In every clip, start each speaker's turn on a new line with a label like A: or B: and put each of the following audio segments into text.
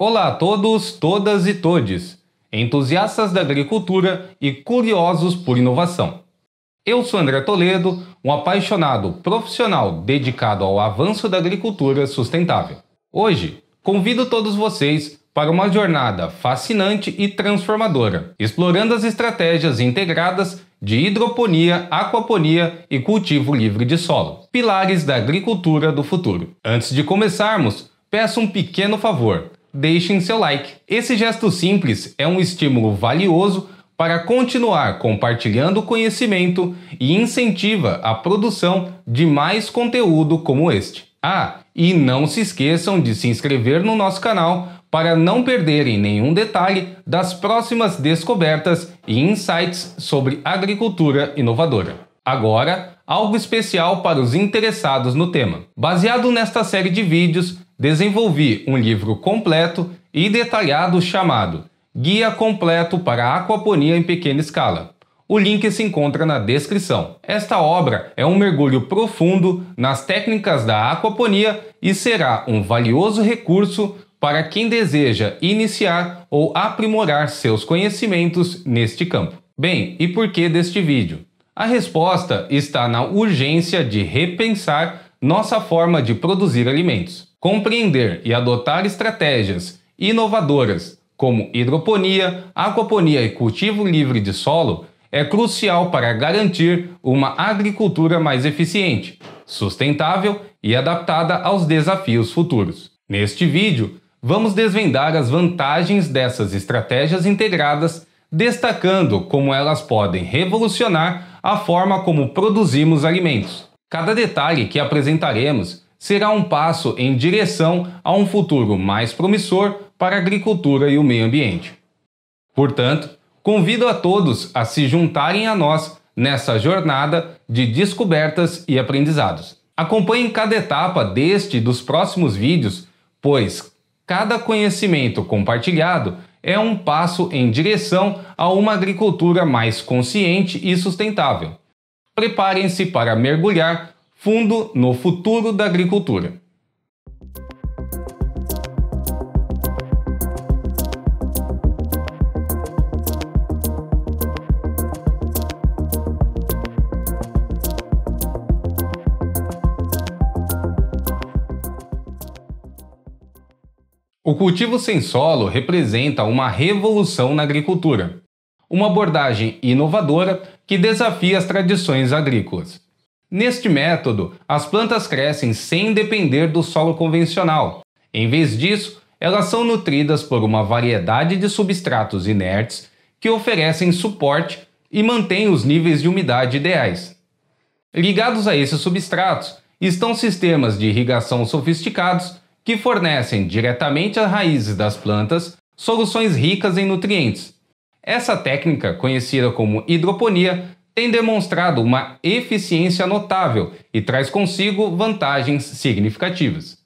A: Olá a todos, todas e todes, entusiastas da agricultura e curiosos por inovação. Eu sou André Toledo, um apaixonado profissional dedicado ao avanço da agricultura sustentável. Hoje, convido todos vocês para uma jornada fascinante e transformadora, explorando as estratégias integradas de hidroponia, aquaponia e cultivo livre de solo, pilares da agricultura do futuro. Antes de começarmos, peço um pequeno favor deixem seu like. Esse gesto simples é um estímulo valioso para continuar compartilhando conhecimento e incentiva a produção de mais conteúdo como este. Ah, e não se esqueçam de se inscrever no nosso canal para não perderem nenhum detalhe das próximas descobertas e insights sobre agricultura inovadora. Agora, algo especial para os interessados no tema. Baseado nesta série de vídeos, desenvolvi um livro completo e detalhado chamado Guia Completo para a Aquaponia em Pequena Escala. O link se encontra na descrição. Esta obra é um mergulho profundo nas técnicas da aquaponia e será um valioso recurso para quem deseja iniciar ou aprimorar seus conhecimentos neste campo. Bem, e por que deste vídeo? A resposta está na urgência de repensar nossa forma de produzir alimentos. Compreender e adotar estratégias inovadoras, como hidroponia, aquaponia e cultivo livre de solo, é crucial para garantir uma agricultura mais eficiente, sustentável e adaptada aos desafios futuros. Neste vídeo, vamos desvendar as vantagens dessas estratégias integradas, destacando como elas podem revolucionar a forma como produzimos alimentos. Cada detalhe que apresentaremos será um passo em direção a um futuro mais promissor para a agricultura e o meio ambiente. Portanto, convido a todos a se juntarem a nós nessa jornada de descobertas e aprendizados. Acompanhem cada etapa deste e dos próximos vídeos, pois cada conhecimento compartilhado é um passo em direção a uma agricultura mais consciente e sustentável. Preparem-se para mergulhar Fundo no futuro da agricultura. O cultivo sem solo representa uma revolução na agricultura, uma abordagem inovadora que desafia as tradições agrícolas. Neste método, as plantas crescem sem depender do solo convencional. Em vez disso, elas são nutridas por uma variedade de substratos inertes que oferecem suporte e mantêm os níveis de umidade ideais. Ligados a esses substratos estão sistemas de irrigação sofisticados que fornecem diretamente às raízes das plantas soluções ricas em nutrientes. Essa técnica, conhecida como hidroponia, tem demonstrado uma eficiência notável e traz consigo vantagens significativas.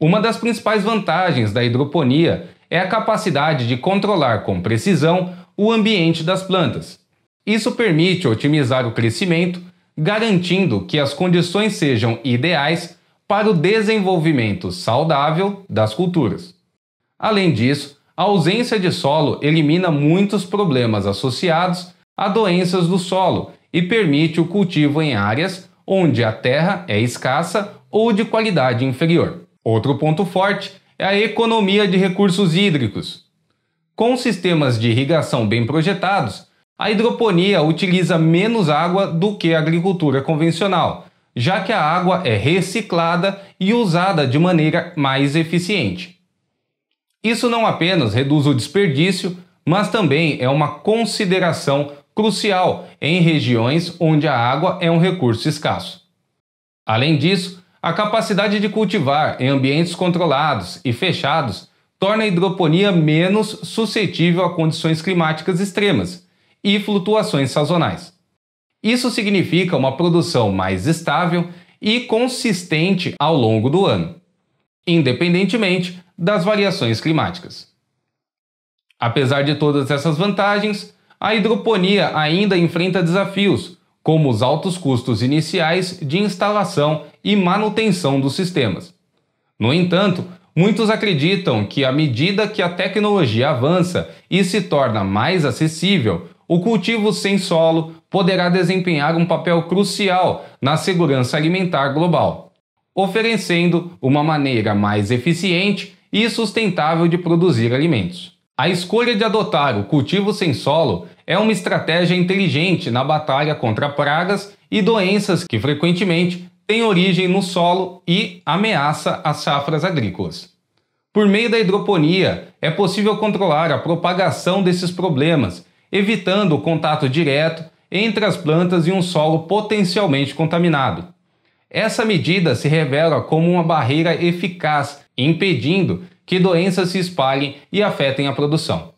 A: Uma das principais vantagens da hidroponia é a capacidade de controlar com precisão o ambiente das plantas. Isso permite otimizar o crescimento, garantindo que as condições sejam ideais para o desenvolvimento saudável das culturas. Além disso, a ausência de solo elimina muitos problemas associados a doenças do solo e permite o cultivo em áreas onde a terra é escassa ou de qualidade inferior. Outro ponto forte é a economia de recursos hídricos. Com sistemas de irrigação bem projetados, a hidroponia utiliza menos água do que a agricultura convencional, já que a água é reciclada e usada de maneira mais eficiente. Isso não apenas reduz o desperdício, mas também é uma consideração crucial em regiões onde a água é um recurso escasso. Além disso, a capacidade de cultivar em ambientes controlados e fechados torna a hidroponia menos suscetível a condições climáticas extremas e flutuações sazonais. Isso significa uma produção mais estável e consistente ao longo do ano, independentemente das variações climáticas. Apesar de todas essas vantagens, a hidroponia ainda enfrenta desafios, como os altos custos iniciais de instalação e manutenção dos sistemas. No entanto, muitos acreditam que à medida que a tecnologia avança e se torna mais acessível, o cultivo sem solo poderá desempenhar um papel crucial na segurança alimentar global, oferecendo uma maneira mais eficiente e sustentável de produzir alimentos. A escolha de adotar o cultivo sem solo é uma estratégia inteligente na batalha contra pragas e doenças que frequentemente têm origem no solo e ameaça as safras agrícolas. Por meio da hidroponia, é possível controlar a propagação desses problemas, evitando o contato direto entre as plantas e um solo potencialmente contaminado. Essa medida se revela como uma barreira eficaz, impedindo que doenças se espalhem e afetem a produção.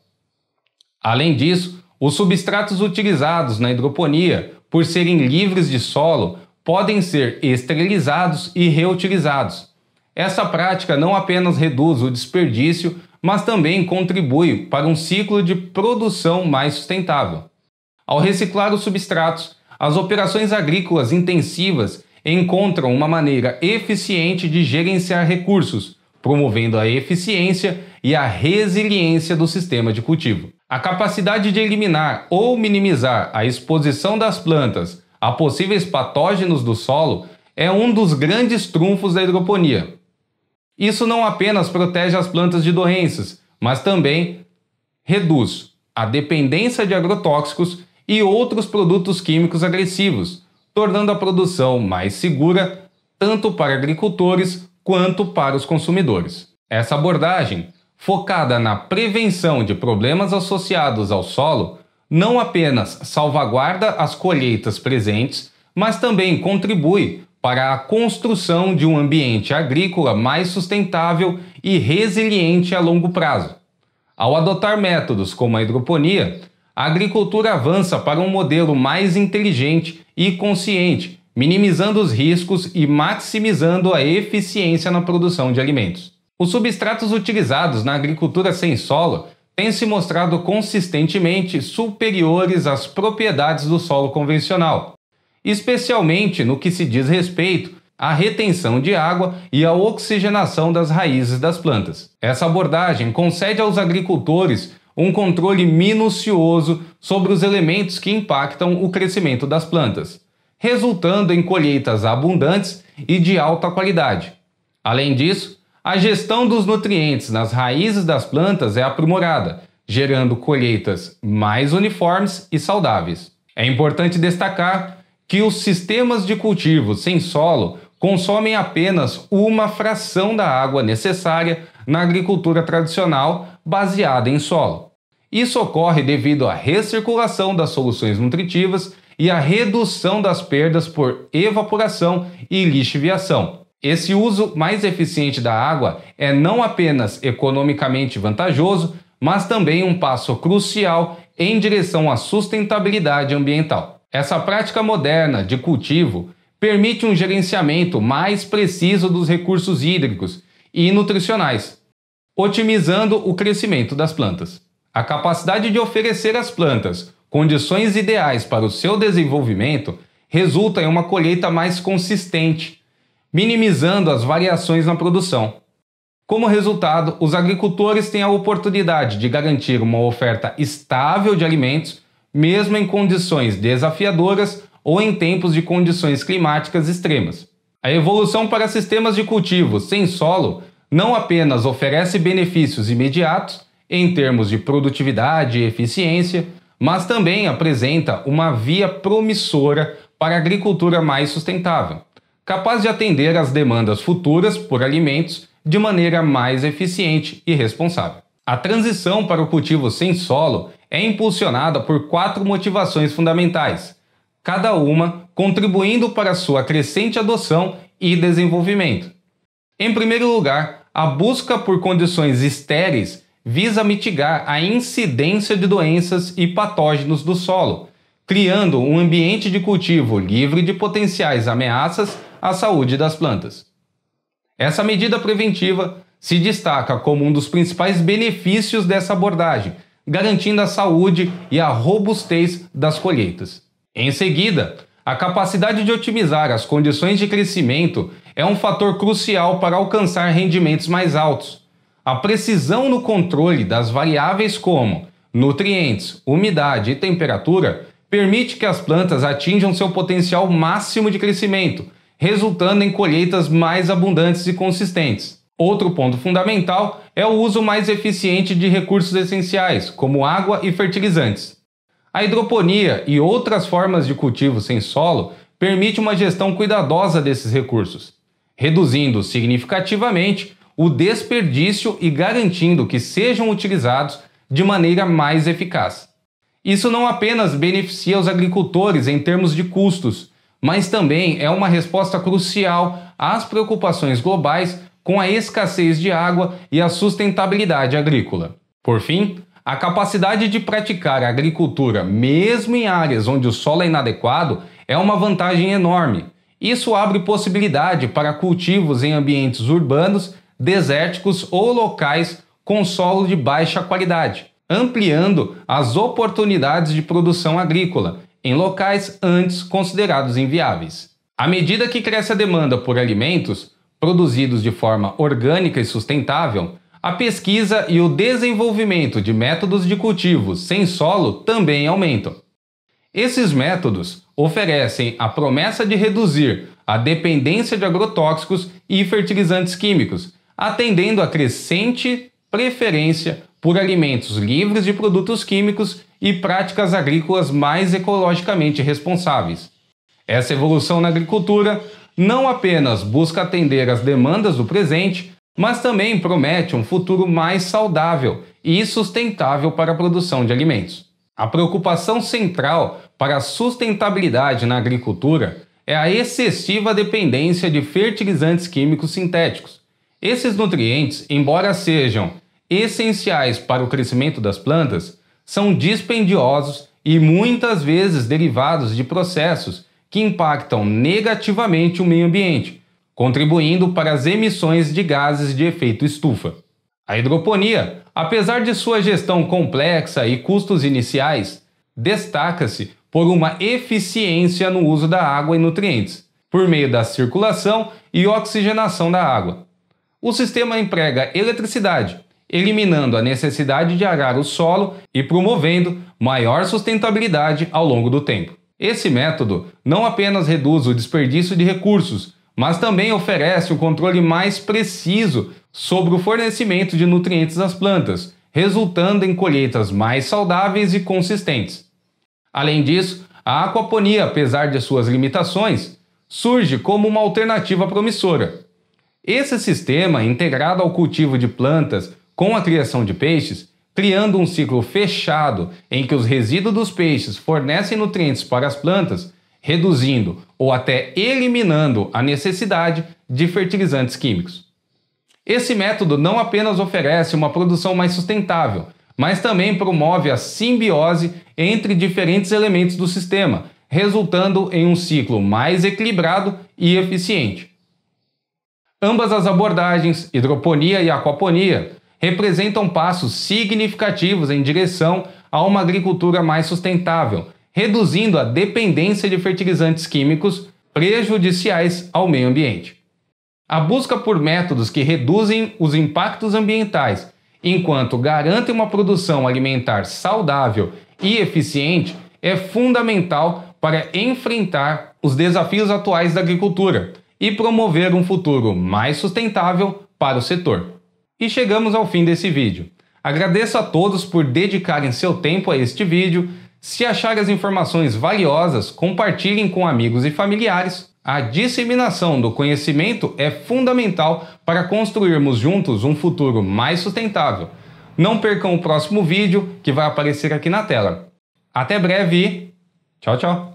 A: Além disso, os substratos utilizados na hidroponia, por serem livres de solo, podem ser esterilizados e reutilizados. Essa prática não apenas reduz o desperdício, mas também contribui para um ciclo de produção mais sustentável. Ao reciclar os substratos, as operações agrícolas intensivas encontram uma maneira eficiente de gerenciar recursos, promovendo a eficiência e a resiliência do sistema de cultivo. A capacidade de eliminar ou minimizar a exposição das plantas a possíveis patógenos do solo é um dos grandes trunfos da hidroponia. Isso não apenas protege as plantas de doenças, mas também reduz a dependência de agrotóxicos e outros produtos químicos agressivos, tornando a produção mais segura tanto para agricultores quanto para os consumidores. Essa abordagem, focada na prevenção de problemas associados ao solo, não apenas salvaguarda as colheitas presentes, mas também contribui para a construção de um ambiente agrícola mais sustentável e resiliente a longo prazo. Ao adotar métodos como a hidroponia, a agricultura avança para um modelo mais inteligente e consciente minimizando os riscos e maximizando a eficiência na produção de alimentos. Os substratos utilizados na agricultura sem solo têm se mostrado consistentemente superiores às propriedades do solo convencional, especialmente no que se diz respeito à retenção de água e à oxigenação das raízes das plantas. Essa abordagem concede aos agricultores um controle minucioso sobre os elementos que impactam o crescimento das plantas resultando em colheitas abundantes e de alta qualidade. Além disso, a gestão dos nutrientes nas raízes das plantas é aprimorada, gerando colheitas mais uniformes e saudáveis. É importante destacar que os sistemas de cultivo sem solo consomem apenas uma fração da água necessária na agricultura tradicional baseada em solo. Isso ocorre devido à recirculação das soluções nutritivas e a redução das perdas por evaporação e lixiviação. Esse uso mais eficiente da água é não apenas economicamente vantajoso, mas também um passo crucial em direção à sustentabilidade ambiental. Essa prática moderna de cultivo permite um gerenciamento mais preciso dos recursos hídricos e nutricionais, otimizando o crescimento das plantas. A capacidade de oferecer às plantas condições ideais para o seu desenvolvimento, resulta em uma colheita mais consistente, minimizando as variações na produção. Como resultado, os agricultores têm a oportunidade de garantir uma oferta estável de alimentos, mesmo em condições desafiadoras ou em tempos de condições climáticas extremas. A evolução para sistemas de cultivo sem solo não apenas oferece benefícios imediatos em termos de produtividade e eficiência, mas também apresenta uma via promissora para a agricultura mais sustentável, capaz de atender às demandas futuras por alimentos de maneira mais eficiente e responsável. A transição para o cultivo sem solo é impulsionada por quatro motivações fundamentais, cada uma contribuindo para sua crescente adoção e desenvolvimento. Em primeiro lugar, a busca por condições estéreis visa mitigar a incidência de doenças e patógenos do solo, criando um ambiente de cultivo livre de potenciais ameaças à saúde das plantas. Essa medida preventiva se destaca como um dos principais benefícios dessa abordagem, garantindo a saúde e a robustez das colheitas. Em seguida, a capacidade de otimizar as condições de crescimento é um fator crucial para alcançar rendimentos mais altos, a precisão no controle das variáveis como nutrientes, umidade e temperatura permite que as plantas atinjam seu potencial máximo de crescimento, resultando em colheitas mais abundantes e consistentes. Outro ponto fundamental é o uso mais eficiente de recursos essenciais, como água e fertilizantes. A hidroponia e outras formas de cultivo sem solo permite uma gestão cuidadosa desses recursos, reduzindo significativamente o desperdício e garantindo que sejam utilizados de maneira mais eficaz. Isso não apenas beneficia os agricultores em termos de custos, mas também é uma resposta crucial às preocupações globais com a escassez de água e a sustentabilidade agrícola. Por fim, a capacidade de praticar a agricultura, mesmo em áreas onde o solo é inadequado, é uma vantagem enorme. Isso abre possibilidade para cultivos em ambientes urbanos desérticos ou locais com solo de baixa qualidade, ampliando as oportunidades de produção agrícola em locais antes considerados inviáveis. À medida que cresce a demanda por alimentos produzidos de forma orgânica e sustentável, a pesquisa e o desenvolvimento de métodos de cultivo sem solo também aumentam. Esses métodos oferecem a promessa de reduzir a dependência de agrotóxicos e fertilizantes químicos atendendo a crescente preferência por alimentos livres de produtos químicos e práticas agrícolas mais ecologicamente responsáveis. Essa evolução na agricultura não apenas busca atender às demandas do presente, mas também promete um futuro mais saudável e sustentável para a produção de alimentos. A preocupação central para a sustentabilidade na agricultura é a excessiva dependência de fertilizantes químicos sintéticos, esses nutrientes, embora sejam essenciais para o crescimento das plantas, são dispendiosos e muitas vezes derivados de processos que impactam negativamente o meio ambiente, contribuindo para as emissões de gases de efeito estufa. A hidroponia, apesar de sua gestão complexa e custos iniciais, destaca-se por uma eficiência no uso da água e nutrientes, por meio da circulação e oxigenação da água. O sistema emprega eletricidade, eliminando a necessidade de arar o solo e promovendo maior sustentabilidade ao longo do tempo. Esse método não apenas reduz o desperdício de recursos, mas também oferece um controle mais preciso sobre o fornecimento de nutrientes às plantas, resultando em colheitas mais saudáveis e consistentes. Além disso, a aquaponia, apesar de suas limitações, surge como uma alternativa promissora esse sistema, integrado ao cultivo de plantas com a criação de peixes, criando um ciclo fechado em que os resíduos dos peixes fornecem nutrientes para as plantas, reduzindo ou até eliminando a necessidade de fertilizantes químicos. Esse método não apenas oferece uma produção mais sustentável, mas também promove a simbiose entre diferentes elementos do sistema, resultando em um ciclo mais equilibrado e eficiente. Ambas as abordagens, hidroponia e aquaponia, representam passos significativos em direção a uma agricultura mais sustentável, reduzindo a dependência de fertilizantes químicos prejudiciais ao meio ambiente. A busca por métodos que reduzem os impactos ambientais, enquanto garantem uma produção alimentar saudável e eficiente, é fundamental para enfrentar os desafios atuais da agricultura e promover um futuro mais sustentável para o setor. E chegamos ao fim desse vídeo. Agradeço a todos por dedicarem seu tempo a este vídeo. Se acharem as informações valiosas, compartilhem com amigos e familiares. A disseminação do conhecimento é fundamental para construirmos juntos um futuro mais sustentável. Não percam o próximo vídeo que vai aparecer aqui na tela. Até breve e tchau, tchau!